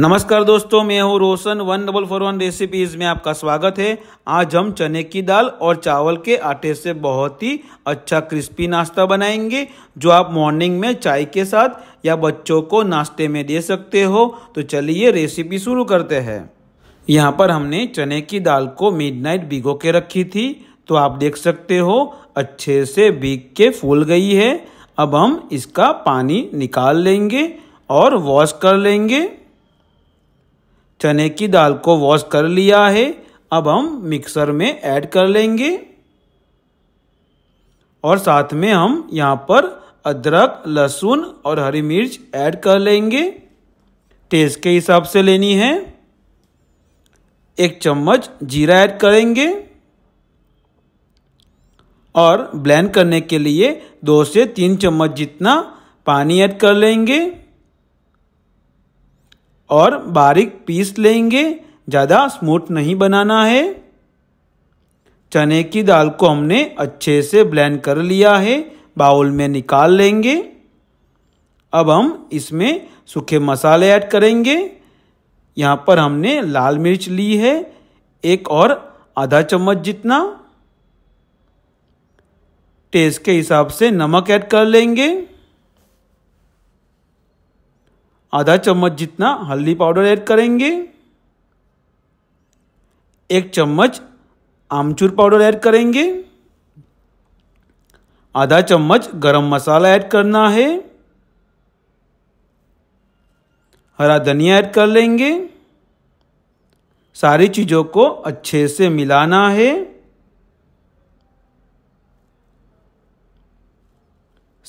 नमस्कार दोस्तों मैं हूं Roshan one double four one recipes में आपका स्वागत है आज हम चने की दाल और चावल के आटे से बहुत ही अच्छा क्रिस्पी नाश्ता बनाएंगे जो आप मॉर्निंग में चाय के साथ या बच्चों को नाश्ते में दे सकते हो तो चलिए रेसिपी शुरू करते हैं यहाँ पर हमने चने की दाल को मिडनाइट भिगो के रखी थी तो आप देख सकते हो अच्छे से भीग के फूल गई है अब हम इसका पानी निकाल लेंगे और वॉश कर लेंगे चने की दाल को वॉश कर लिया है अब हम मिक्सर में ऐड कर लेंगे और साथ में हम यहाँ पर अदरक लहसुन और हरी मिर्च ऐड कर लेंगे टेस्ट के हिसाब से लेनी है एक चम्मच जीरा ऐड करेंगे और ब्लेंड करने के लिए दो से तीन चम्मच जितना पानी ऐड कर लेंगे और बारीक पीस लेंगे ज़्यादा स्मूथ नहीं बनाना है चने की दाल को हमने अच्छे से ब्लेंड कर लिया है बाउल में निकाल लेंगे अब हम इसमें सूखे मसाले ऐड करेंगे यहाँ पर हमने लाल मिर्च ली है एक और आधा चम्मच जितना टेस्ट के हिसाब से नमक ऐड कर लेंगे आधा चम्मच जितना हल्दी पाउडर ऐड करेंगे एक चम्मच आमचूर पाउडर ऐड करेंगे आधा चम्मच गरम मसाला ऐड करना है हरा धनिया ऐड कर लेंगे सारी चीज़ों को अच्छे से मिलाना है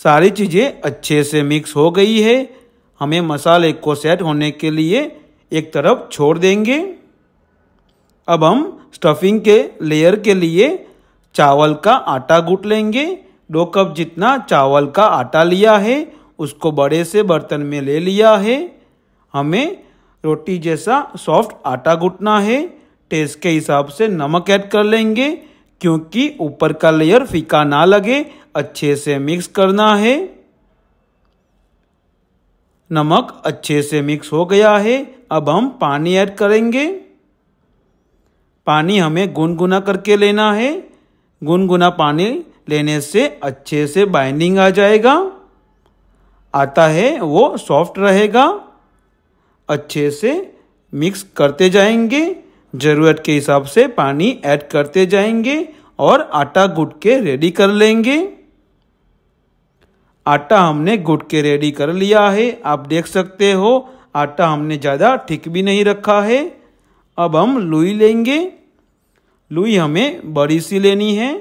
सारी चीज़ें अच्छे से मिक्स हो गई है हमें मसाले को सेट होने के लिए एक तरफ छोड़ देंगे अब हम स्टफिंग के लेयर के लिए चावल का आटा गूट लेंगे दो कप जितना चावल का आटा लिया है उसको बड़े से बर्तन में ले लिया है हमें रोटी जैसा सॉफ्ट आटा गूटना है टेस्ट के हिसाब से नमक ऐड कर लेंगे क्योंकि ऊपर का लेयर फीका ना लगे अच्छे से मिक्स करना है नमक अच्छे से मिक्स हो गया है अब हम पानी ऐड करेंगे पानी हमें गुनगुना करके लेना है गुनगुना पानी लेने से अच्छे से बाइंडिंग आ जाएगा आता है वो सॉफ्ट रहेगा अच्छे से मिक्स करते जाएंगे ज़रूरत के हिसाब से पानी ऐड करते जाएंगे और आटा गुट के रेडी कर लेंगे आटा हमने घुट के रेडी कर लिया है आप देख सकते हो आटा हमने ज़्यादा ठीक भी नहीं रखा है अब हम लुई लेंगे लुई हमें बड़ी सी लेनी है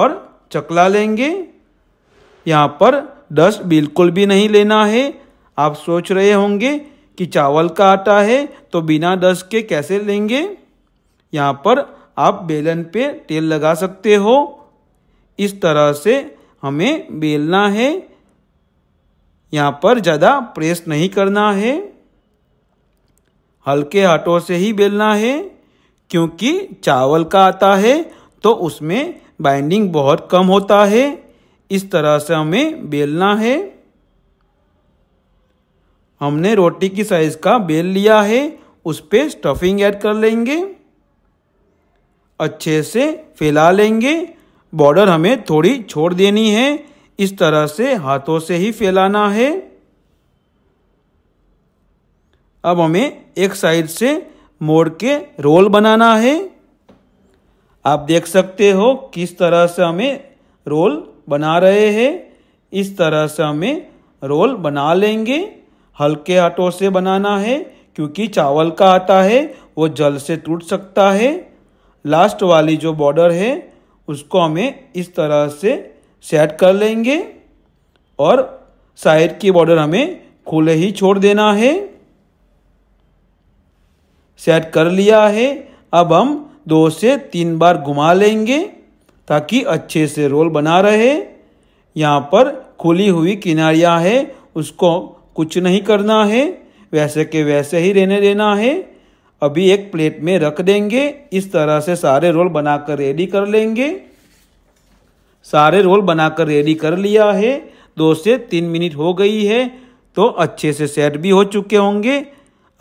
और चकला लेंगे यहाँ पर डस्ट बिल्कुल भी नहीं लेना है आप सोच रहे होंगे कि चावल का आटा है तो बिना डस्ट के कैसे लेंगे यहाँ पर आप बेलन पे तेल लगा सकते हो इस तरह से हमें बेलना है यहाँ पर ज़्यादा प्रेस नहीं करना है हल्के हाथों से ही बेलना है क्योंकि चावल का आता है तो उसमें बाइंडिंग बहुत कम होता है इस तरह से हमें बेलना है हमने रोटी की साइज़ का बेल लिया है उस पर स्टफिंग ऐड कर लेंगे अच्छे से फैला लेंगे बॉर्डर हमें थोड़ी छोड़ देनी है इस तरह से हाथों से ही फैलाना है अब हमें एक साइड से मोड़ के रोल बनाना है आप देख सकते हो किस तरह से हमें रोल बना रहे हैं इस तरह से हमें रोल बना लेंगे हल्के हाथों से बनाना है क्योंकि चावल का आता है वो जल से टूट सकता है लास्ट वाली जो बॉर्डर है उसको हमें इस तरह से सेट कर लेंगे और साइड की बॉर्डर हमें खुले ही छोड़ देना है सेट कर लिया है अब हम दो से तीन बार घुमा लेंगे ताकि अच्छे से रोल बना रहे यहाँ पर खुली हुई किनारियाँ है उसको कुछ नहीं करना है वैसे के वैसे ही रहने देना है अभी एक प्लेट में रख देंगे इस तरह से सारे रोल बनाकर रेडी कर लेंगे सारे रोल बनाकर रेडी कर लिया है दो से तीन मिनट हो गई है तो अच्छे से सेट भी हो चुके होंगे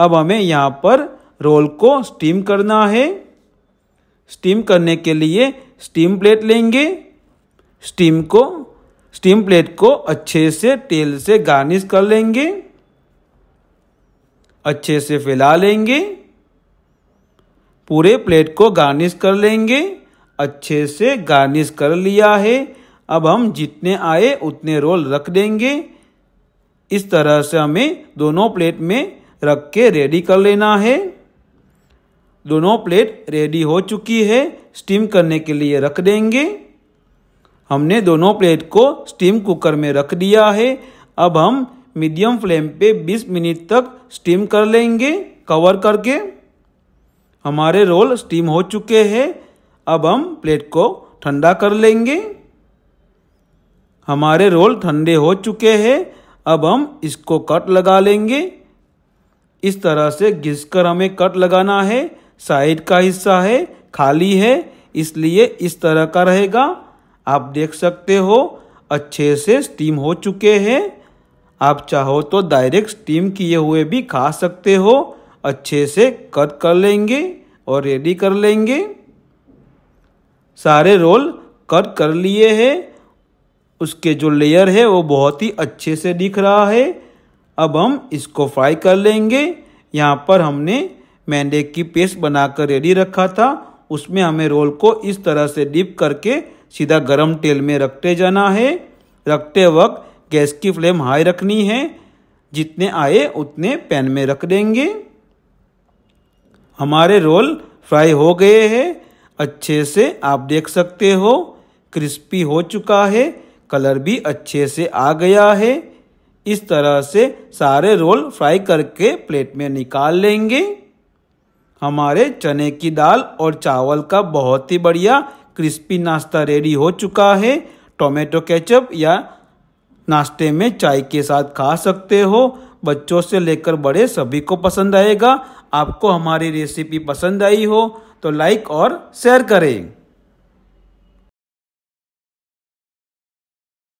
अब हमें यहाँ पर रोल को स्टीम करना है स्टीम करने के लिए स्टीम प्लेट लेंगे स्टीम को स्टीम प्लेट को अच्छे से तेल से गार्निश कर लेंगे अच्छे से फैला लेंगे पूरे प्लेट को गार्निश कर लेंगे अच्छे से गार्निश कर लिया है अब हम जितने आए उतने रोल रख देंगे इस तरह से हमें दोनों प्लेट में रख के रेडी कर लेना है दोनों प्लेट रेडी हो चुकी है स्टीम करने के लिए रख देंगे हमने दोनों प्लेट को स्टीम कुकर में रख दिया है अब हम मीडियम फ्लेम पे 20 मिनट तक स्टीम कर लेंगे कवर करके हमारे रोल स्टीम हो चुके हैं अब हम प्लेट को ठंडा कर लेंगे हमारे रोल ठंडे हो चुके हैं अब हम इसको कट लगा लेंगे इस तरह से घिस कर हमें कट लगाना है साइड का हिस्सा है खाली है इसलिए इस तरह का रहेगा आप देख सकते हो अच्छे से स्टीम हो चुके हैं आप चाहो तो डायरेक्ट स्टीम किए हुए भी खा सकते हो अच्छे से कट कर लेंगे और रेडी कर लेंगे सारे रोल कट कर लिए हैं उसके जो लेयर है वो बहुत ही अच्छे से दिख रहा है अब हम इसको फ्राई कर लेंगे यहाँ पर हमने मैंडे की पेस्ट बनाकर रेडी रखा था उसमें हमें रोल को इस तरह से डिप करके सीधा गरम तेल में रखते जाना है रखते वक्त गैस की फ्लेम हाई रखनी है जितने आए उतने पैन में रख देंगे हमारे रोल फ्राई हो गए हैं अच्छे से आप देख सकते हो क्रिस्पी हो चुका है कलर भी अच्छे से आ गया है इस तरह से सारे रोल फ्राई करके प्लेट में निकाल लेंगे हमारे चने की दाल और चावल का बहुत ही बढ़िया क्रिस्पी नाश्ता रेडी हो चुका है टोमेटो केचप या नाश्ते में चाय के साथ खा सकते हो बच्चों से लेकर बड़े सभी को पसंद आएगा आपको हमारी रेसिपी पसंद आई हो तो लाइक और शेयर करें